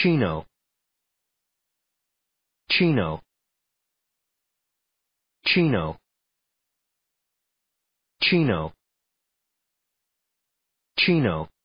Chino Chino Chino Chino Chino